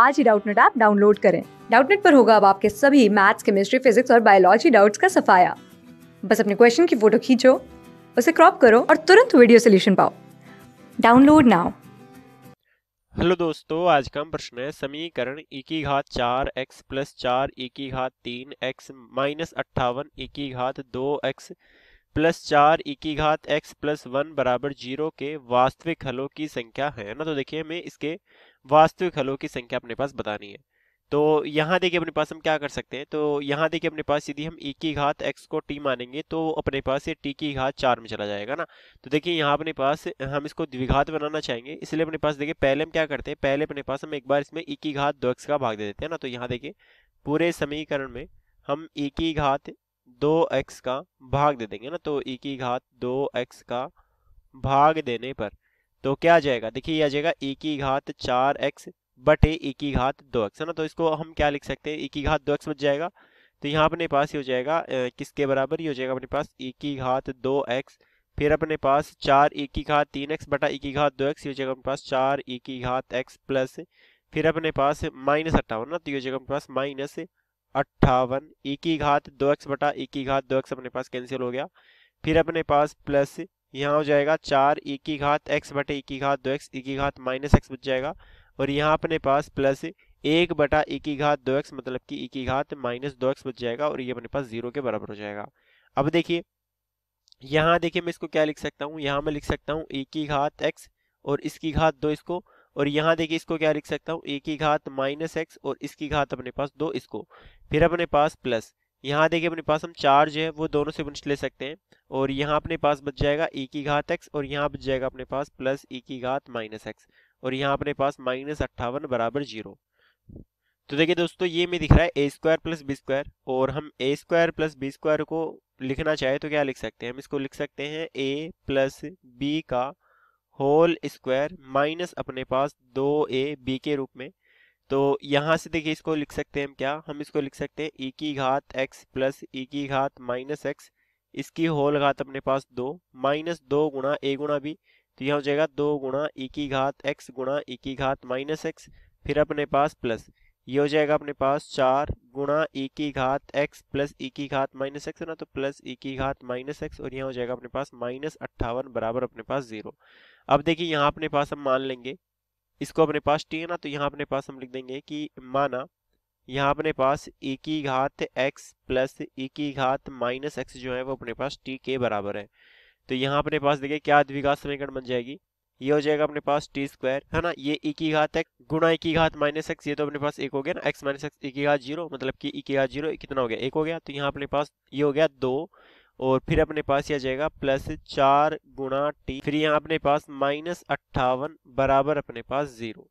आज ही Doubtnut app download करें डाउटनेट पर होगा अब आपके सभी मैथ्स केमिस्ट्री फिजिक्स और बायोलॉजी डाउट्स का सफाया बस अपने क्वेश्चन की फोटो खींचो उसे क्रॉप करो और तुरंत वीडियो सोल्यूशन पाओ डाउनलोड नाउ हेलो दोस्तों आज का प्रश्न है समीकरण इकी घात चार एक्स प्लस चार इकी घात तीन एक्स माइनस अट्ठावन इकी घात दो एक्स प्लस चार ई की घात एक्स प्लस वन बराबर जीरो के वास्तविक हलों की संख्या है ना तो देखिए हमें इसके वास्तविक हलों की संख्या अपने पास बतानी है तो यहाँ देखिए अपने पास हम क्या कर सकते हैं तो यहाँ देखिए अपने पास यदि हम ई की घात एक्स को टी मानेंगे तो अपने पास ये टी की घात चार में चला जाएगा ना तो देखिए यहाँ अपने पास हम इसको द्विघात बनाना चाहेंगे इसलिए अपने पास देखिए पहले हम क्या करते हैं पहले अपने पास हम एक बार इसमें ई की घात दो एक्स का भाग दे देते हैं ना तो यहाँ देखिए पूरे समीकरण में हम ई की घात दो एक्स का भाग दे देंगे ना तो ई की घात दो एक्स का भाग देने पर तो क्या आ जाएगा देखिए आ जाएगा ई की घात चार एक्स बटे ई की घात दो एक्स है ना तो इसको हम क्या लिख सकते हैं ई की घात दो एक्स बच जाएगा तो यहाँ अपने पास ये हो जाएगा किसके बराबर ये हो जाएगा अपने पास ई की घात दो एक्स फिर अपने पास चार ई की घात तीन एक्स बटा ई की घात दो एक्स ये हो जाएगा अपने पास चार ई की घात एक्स प्लस फिर अपने पास माइनस अट्ठावन ना तो ये हो जाएगा अपने पास माइनस अट्ठावन ई की घात दो एक्स बटा ई की घात दो एक्स अपने पास कैंसिल हो गया फिर अपने पास प्लस यहाँ हो जाएगा चार ई की घात एक्स बटे ई की घात दो एक्स ई की घात माइनस एक्स बच जाएगा और यहाँ अपने पास प्लस एक बटा ई की घात दो एक्स मतलब कि ई की घात माइनस दो एक्स बच जाएगा और ये अपने पास जीरो के बराबर हो जाएगा अब देखिए यहाँ देखिए मैं इसको क्या लिख सकता हूँ यहाँ मैं लिख सकता हूँ ई की घात एक्स और इसकी घात दो इसको और यहाँ देखिए इसको क्या लिख सकता हूँ ए की घात माइनस एक्स और इसकी घात अपने पास दो इसको फिर अपने पास प्लस यहाँ देखिए अपने पास हम चार्ज है वो दोनों से वंश ले सकते हैं और यहाँ अपने पास बच जाएगा ए की घात एक्स और यहाँ बच जाएगा अपने पास प्लस ए की घात माइनस एक्स और यहाँ अपने पास माइनस अट्ठावन बराबर जीरो तो देखिए दोस्तों ये में दिख रहा है a square plus b square और हम a square plus b square को लिखना चाहे तो क्या लिख सकते हैं हम इसको लिख सकते हैं ए प्लस बी का होल स्क्वायर माइनस अपने पास दो ए बी के रूप में तो यहाँ से देखिए इसको लिख सकते हैं हम क्या हम इसको लिख सकते हैं ई e की घात एक्स प्लस ई की घात माइनस एक्स इसकी होल घात अपने पास दो माइनस दो गुणा ए गुणा बी तो यह हो जाएगा दो गुणा ई e की घात एक्स गुणा ई e की घात माइनस एक्स फिर अपने पास प्लस ये हो जाएगा अपने पास चार गुणा ए e की घात एक्स प्लस ई की घात माइनस एक्स है ना तो प्लस ई e की घात माइनस एक्स और यहाँ हो जाएगा अपने पास माइनस अट्ठावन बराबर अपने पास जीरो अब देखिए यहाँ अपने पास हम मान लेंगे इसको अपने पास टी है ना तो यहाँ अपने पास हम लिख देंगे कि माना यहाँ अपने पास ई e की घात एक्स प्लस ई की घात माइनस एक्स जो है वो अपने पास टी के बराबर है तो यहाँ अपने पास देखिए क्या द्विघात समीकरण बन जाएगी ये हो जाएगा अपने पास टी स्क्वायर है ना ये ई e की घात एक्स गुणा एक e ही घात माइनस एक्स ये तो अपने पास एक हो गया ना एक्स माइनस एक्स ई घात जीरो मतलब कि ई e की घात जीरो कितना हो गया एक हो गया तो यहाँ अपने पास ये हो गया दो और फिर अपने पास यह जाएगा प्लस चार गुणा टी फिर यहाँ अपने पास माइनस अट्ठावन बराबर अपने पास जीरो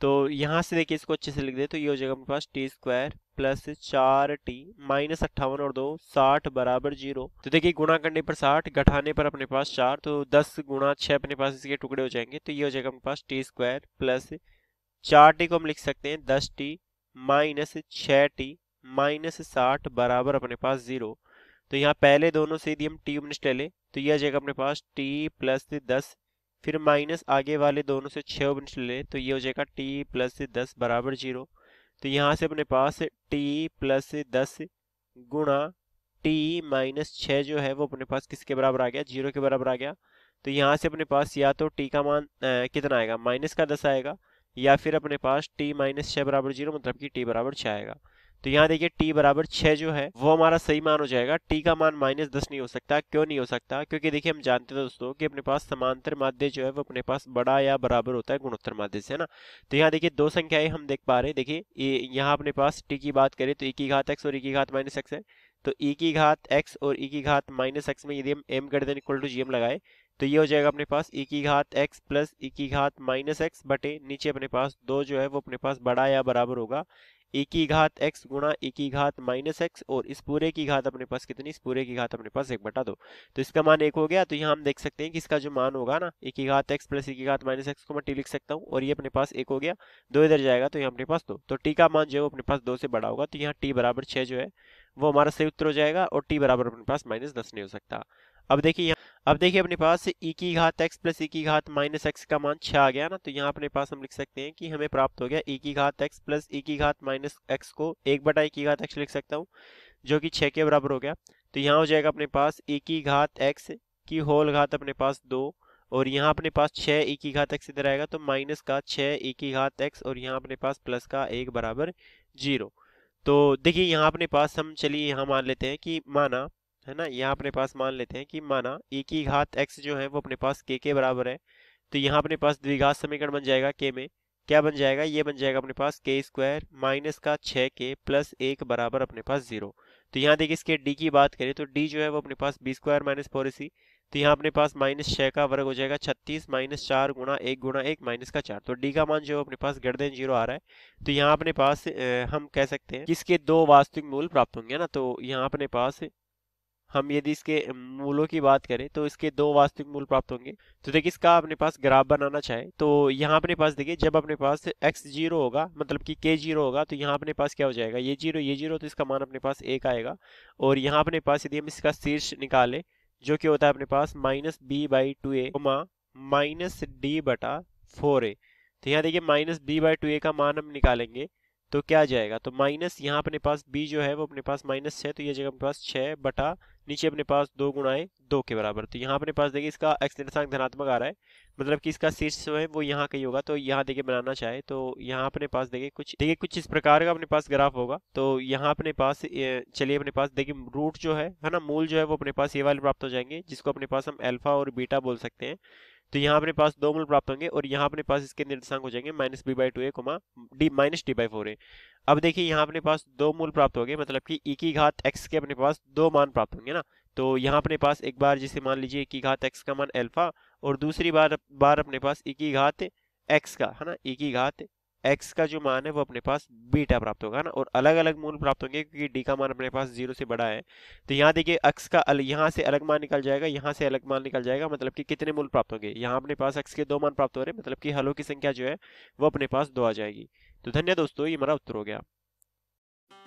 तो यहाँ से देखिए इसको अच्छे से लिख दे तो ये हो जाएगा अपने पास टी स्क्वायर प्लस चार टी माइनस अट्ठावन और दो साठ बराबर जीरो तो देखिए गुणा करने पर साठ घटाने पर अपने पास चार तो दस गुणा छह अपने पास इसके टुकड़े हो जाएंगे तो ये हो जाएगा अपने पास टी स्क्वायर प्लस चार टी को हम लिख सकते हैं दस टी माइनस छः टी माइनस साठ बराबर अपने पास जीरो तो यहाँ पहले दोनों से यदि हम टी उमनिस्ट ले तो यह आ जाएगा अपने पास टी प्लस दस फिर माइनस आगे वाले दोनों से छः उमनिस्ट ले तो ये हो जाएगा टी प्लस दस बराबर जीरो तो यहाँ से अपने पास टी प्लस दस गुणा टी माइनस छः जो है वो अपने पास किसके बराबर आ गया जीरो के बराबर आ गया तो यहाँ से अपने पास या तो टी का मान कितना आएगा माइनस का दस आएगा या फिर अपने पास टी माइनस छः बराबर जीरो मतलब कि टी बराबर छः आएगा तो यहाँ देखिए टी बराबर छह जो है वो हमारा सही मान हो जाएगा टी का मान माइनस दस नहीं हो सकता क्यों नहीं हो सकता क्योंकि देखिए हम जानते थे दोस्तों कि अपने पास समांतर माध्य जो है वो अपने पास बड़ा या बराबर होता है गुणोत्तर माध्य से ना तो यहाँ देखिए दो संख्याएं हम देख पा रहे हैं देखिये यहाँ अपने पास टी की बात करें तो एक e ही घात एक्स और एक e ही घात माइनस एक्स है तो ई e की घात एक्स और ई की घात माइनस एक्स में यदि हम एम कर then equal to g m लगाए तो ये हो जाएगा अपने पास ई की घात एक्स प्लस ई की घात माइनस एक्स बटे नीचे अपने पास दो जो है वो अपने पास बड़ा या बराबर होगा ए की घात एक्स गुणा ए की घात माइनस एक्स और इस पूरे की घात अपने पास कितनी इस पूरे की घात अपने पास एक बटा दो तो इसका मान एक हो गया तो यहाँ हम देख सकते हैं कि इसका जो मान होगा ना ए की घात एक्स प्लस ए की घात माइनस एक्स को मैं टी लिख सकता हूँ और ये अपने पास एक हो गया दो इधर जाएगा तो यहाँ अपने पास दो तो टी का मान जो है अपने पास दो से बड़ा होगा तो यहाँ टी बराबर छः जो है वो हमारा सही उत्तर हो जाएगा और टी बराबर अपने पास माइनस दस नहीं हो सकता अब देखिए यहाँ अब देखिए अपने पास ई e की घात एक्स प्लस ई की घात माइनस एक्स का मान छः आ गया ना तो यहाँ अपने पास हम लिख सकते हैं कि हमें प्राप्त हो गया ई e की घात x प्लस ई e की घात माइनस एक्स को एक बटा ई की घात x लिख सकता हूँ जो कि छः के बराबर हो गया तो यहाँ हो जाएगा अपने पास ई की घात एक्स की होल घात अपने पास दो और यहाँ अपने पास छः ई की घात एक्स इधर आएगा तो माइनस का छः ई की घात एक्स और यहाँ अपने पास प्लस का एक बराबर जीरो तो देखिए यहाँ अपने पास हम चलिए यहाँ मान लेते हैं कि माना है ना यहाँ अपने पास मान लेते हैं कि माना ए की घात एक्स जो है वो अपने पास के के बराबर है तो यहाँ अपने पास द्विघात समीकरण बन जाएगा के में क्या बन जाएगा ये बन जाएगा अपने पास के स्क्वायर माइनस का छः के प्लस एक बराबर अपने पास जीरो तो यहाँ देखिए इसके डी की बात करें तो डी जो है वो अपने पास b square minus four c तो यहाँ अपने पास माइनस छः का वर्ग हो जाएगा छत्तीस माइनस चार गुणा एक गुणा एक माइनस का चार तो डी का मान जो है अपने पास देन जीरो आ रहा है तो यहाँ अपने पास हम कह सकते हैं कि इसके दो वास्तविक मूल प्राप्त होंगे ना तो यहाँ अपने पास हम यदि इसके मूलों की बात करें तो इसके दो वास्तविक मूल प्राप्त होंगे तो देखिए इसका अपने पास ग्राफ बनाना चाहे तो यहाँ अपने पास देखिए जब अपने पास एक्स जीरो होगा मतलब कि के जीरो होगा तो यहाँ अपने पास क्या हो जाएगा ये जीरो ये जीरो तो इसका मान अपने पास एक आएगा और यहाँ अपने पास यदि हम इसका शीर्ष निकालें जो कि होता है अपने पास minus b by two a minus d बटा फोर ए तो यहाँ देखिए minus b by two a का मान हम निकालेंगे तो क्या जाएगा तो माइनस यहाँ अपने पास बी जो है वो अपने पास माइनस छः तो ये जगह अपने पास छः बटा नीचे अपने पास दो गुणाए दो के बराबर तो यहाँ अपने पास देखिए इसका एक्स निर्देशांक धनात्मक आ रहा है मतलब कि इसका शीर्ष जो है वो यहाँ का ही होगा तो यहाँ देखिए बनाना चाहे तो यहाँ अपने पास देखिए कुछ देखिए कुछ इस प्रकार का अपने पास ग्राफ होगा तो यहाँ अपने पास चलिए अपने पास देखिए रूट जो है है ना मूल जो है वो अपने पास ये वाले प्राप्त हो जाएंगे जिसको अपने पास हम एल्फा और बीटा बोल सकते हैं तो यहाँ अपने पास दो मूल प्राप्त होंगे और यहाँ अपने पास इसके निर्देशांक हो जाएंगे minus b by two a comma d minus d by four a अब देखिए यहाँ अपने पास दो मूल प्राप्त होंगे मतलब कि ई e की घात एक्स के अपने पास दो मान प्राप्त होंगे ना तो यहाँ अपने पास एक बार जिसे मान लीजिए e की घात एक्स का मान एल्फा और दूसरी बार बार अपने पास ई e की घात एक्स का है ना ई की घात एक्स का जो मान है वो अपने पास बीटा प्राप्त होगा ना और अलग अलग मूल प्राप्त होंगे क्योंकि डी का मान अपने पास जीरो से बड़ा है तो यहाँ देखिए एक्स का अल, यहाँ से अलग मान निकल जाएगा यहाँ से अलग मान निकल जाएगा मतलब कि कितने मूल प्राप्त होंगे यहाँ अपने पास एक्स के दो मान प्राप्त हो रहे हैं मतलब कि हलों की संख्या जो है वो अपने पास दो आ जाएगी तो धन्य दोस्तों ये हमारा उत्तर हो गया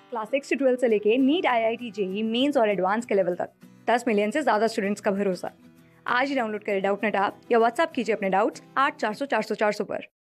क्लास सिक्स से ट्वेल्थ से लेके NEET I I T JEE mains और एडवांस के लेवल तक दस मिलियन से ज़्यादा स्टूडेंट्स का भरोसा आज ही डाउनलोड करें डाउट नेट आप या व्हाट्सअप कीजिए अपने डाउट्स आठ चार सौ चार सौ चार सौ पर